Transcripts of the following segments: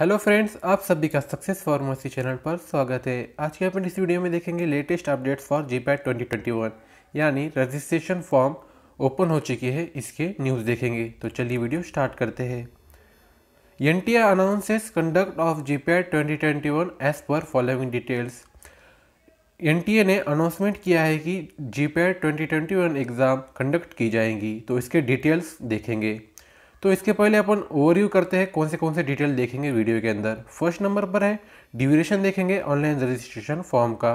hello friends आप सभी का सक्सेस फार्मेसी चैनल पर स्वागत है आज के अपन इस वीडियो में देखेंगे लेटेस्ट अपडेट्स फॉर जी 2021 यानी रजिस्ट्रेशन फॉर्म ओपन हो चुकी है इसके न्यूज़ देखेंगे तो चलिए वीडियो स्टार्ट करते हैं N T announces conduct of G 2021 as per following details N ने अनाउंसमेंट किया है कि जी पैड एग्ज़ाम कंडक्ट की जाएंगी तो इसके डिटेल्स देखेंगे तो इसके पहले अपन ओवरव्यू करते हैं कौन से कौन से डिटेल देखेंगे वीडियो के अंदर फर्स्ट नंबर पर है ड्यूरेशन देखेंगे ऑनलाइन रजिस्ट्रेशन फॉर्म का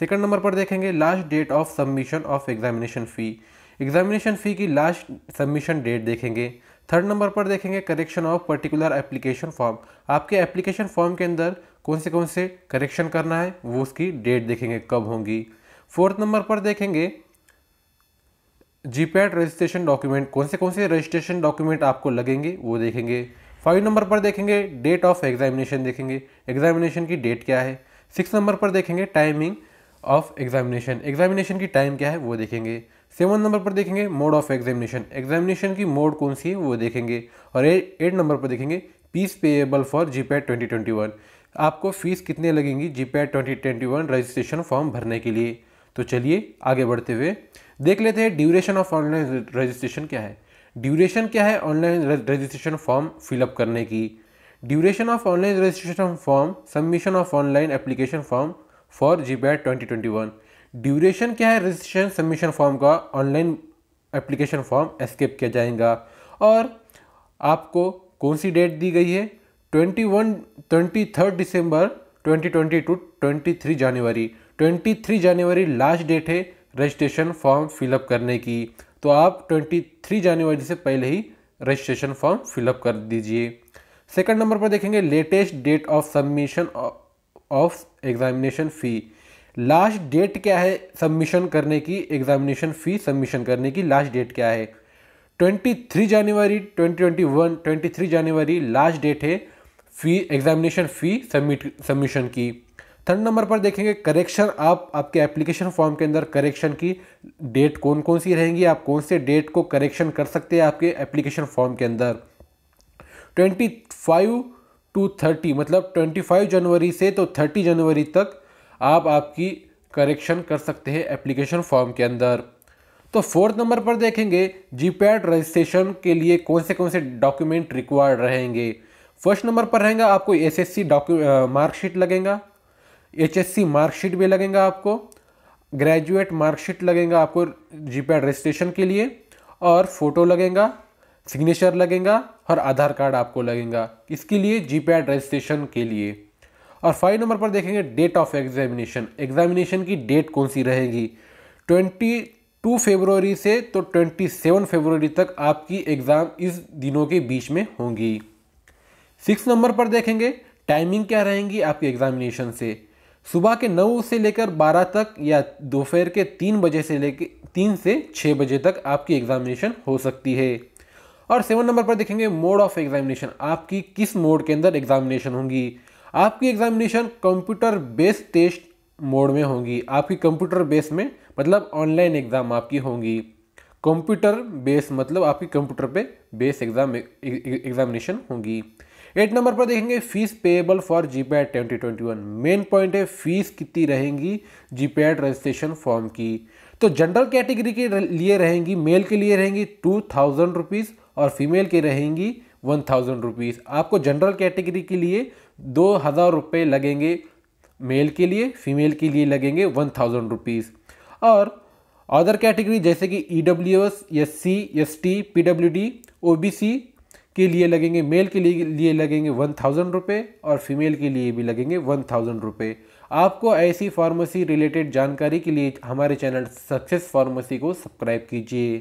सेकंड नंबर पर देखेंगे last date of submission of examination fee examination fee की लास्ट सबमिशन डेट देखेंगे थर्ड नंबर पर देखेंगे correction of particular application form आपके एप्लीकेशन फॉर्म के अंदर कौन से कौन से करेक्शन करना है वो उसकी डेट देखेंगे कब होंगी फोर्थ नंबर पर देखेंगे जीपैट रजिस्ट्रेशन डॉक्यूमेंट कौन से कौन से रजिस्ट्रेशन डॉक्यूमेंट आपको लगेंगे वो देखेंगे फाइव नंबर पर देखेंगे डेट ऑफ एग्जामिनेशन देखेंगे एग्जामिनेशन की डेट क्या है सिक्स नंबर पर देखेंगे टाइमिंग ऑफ एग्जामिनेशन एग्जामिनेशन की टाइम क्या है वो देखेंगे सेवन नंबर पर देखेंगे मोड ऑफ एग्जामिनेशन एग्जामिनेशन की मोड कौन सी है वो देखेंगे और एट नंबर पर देखेंगे fees payable for G PAT twenty twenty one आपको फीस कितने लगेंगी G PAT twenty twenty one registration form भरने के लिए तो चलिए आगे बढ़ते हुए देख लेते हैं ड्यूरेशन ऑफ ऑनलाइन रजिस्ट्रेशन क्या है ड्यूरेशन क्या है ऑनलाइन रजिस्ट्रेशन फॉर्म फिलअप करने की duration of online registration form submission of online application form for G PAT twenty twenty one duration क्या है रजिस्ट्रेशन सबमिशन फॉर्म का ऑनलाइन एप्लीकेशन फॉर्म एस्केप किया जाएगा और आपको कौन सी डेट दी गई है twenty one twenty third December twenty twenty two twenty three January 23 January last date है रजिस्ट्रेशन फॉर्म फिलअप करने की तो आप 23 जनवरी से पहले ही रजिस्ट्रेशन फॉर्म फिलअप कर दीजिए सेकंड नंबर पर देखेंगे latest date of submission of examination fee last date क्या है सबमिशन करने की एग्जामिनेशन फ़ी सबमिशन करने की लास्ट डेट क्या है 23 जनवरी 2021 23 जनवरी लास्ट डेट है fee examination fee submit submission की थर्ड नंबर पर देखेंगे करेक्शन आप आपके एप्लीकेशन फॉर्म के अंदर करेक्शन की डेट कौन कौन सी रहेंगी आप कौन से डेट को करेक्शन कर सकते हैं आपके एप्लीकेशन फॉर्म के अंदर ट्वेंटी फाइव टू थर्टी मतलब ट्वेंटी फाइव जनवरी से तो थर्टी जनवरी तक आप आपकी करेक्शन कर सकते हैं एप्लीकेशन फॉर्म के अंदर तो फोर्थ नंबर पर देखेंगे जीपैड रजिस्ट्रेशन के लिए कौन से कौन से डॉक्यूमेंट रिक्वायर्ड रहेंगे फर्स्ट नंबर पर रहेगा आपको एसएससी डॉक्यू मार्कशीट लगेगा एचएससी मार्कशीट भी लगेगा आपको ग्रेजुएट मार्कशीट लगेगा आपको जीपैड रजिस्ट्रेशन के लिए और फ़ोटो लगेगा सिग्नेचर लगेगा और आधार कार्ड आपको लगेगा इसके लिए जीपैड रजिस्ट्रेशन के लिए और फाइव नंबर पर देखेंगे डेट ऑफ एग्जामिनेशन एग्जामिनेशन की डेट कौन सी रहेगी ट्वेंटी टू फेबरवरी से तो ट्वेंटी सेवन फेबरवरी तक आपकी एग्ज़ाम इस दिनों के बीच में होंगी सिक्स नंबर पर देखेंगे टाइमिंग क्या रहेंगी आपकी एग्जामिनेशन से सुबह के नौ से लेकर बारह तक या दोपहर के तीन बजे से लेकर तीन से छः बजे तक आपकी एग्जामिनेशन हो सकती है और सेवन नंबर पर देखेंगे मोड ऑफ एग्जामिनेशन आपकी किस मोड के अंदर एग्जामिनेशन होंगी आपकी examination computer based test mode में होंगी आपकी कंप्यूटर बेस में मतलब ऑनलाइन एग्ज़ाम आपकी होंगी कंप्यूटर बेस मतलब आपकी कंप्यूटर पे बेस एग्ज़ाम एग्जामिनेशन होंगी एट नंबर पर देखेंगे fees payable for twenty 2021 main point है फीस कितनी रहेंगी जीपैड रजिस्ट्रेशन फॉर्म की तो जनरल कैटेगरी के लिए रहेंगी मेल के लिए रहेंगी टू थाउजेंड रुपीज़ और फीमेल के रहेंगी वन थाउजेंड रुपीज़ आपको जनरल कैटेगरी के लिए दो हज़ार रुपये लगेंगे मेल के लिए फीमेल के लिए लगेंगे वन थाउजेंड रुपीज़ और अदर कैटेगरी जैसे कि E W S S C S T P W D O B C के लिए लगेंगे मेल के लिए लगेंगे वन थाउजेंड रुपये और फीमेल के लिए भी लगेंगे वन थाउजेंड रुपये आपको ऐसी फार्मेसी रिलेटेड जानकारी के लिए हमारे चैनल सक्सेस फार्मेसी को सब्सक्राइब कीजिए